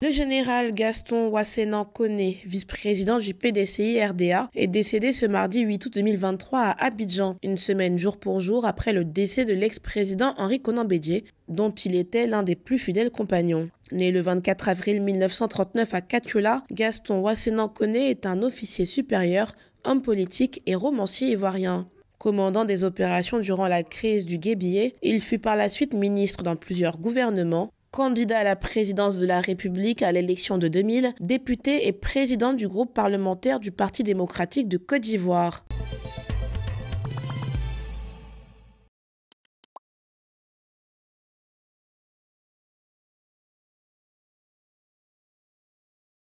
Le général Gaston Wassenan Koné, vice-président du PDCI RDA, est décédé ce mardi 8 août 2023 à Abidjan, une semaine jour pour jour après le décès de l'ex-président Henri Conan Bédier, dont il était l'un des plus fidèles compagnons. Né le 24 avril 1939 à Katiola, Gaston Wassena Koné est un officier supérieur, homme politique et romancier ivoirien. Commandant des opérations durant la crise du Guébillet, il fut par la suite ministre dans plusieurs gouvernements, candidat à la présidence de la République à l'élection de 2000, député et président du groupe parlementaire du Parti démocratique de Côte d'Ivoire.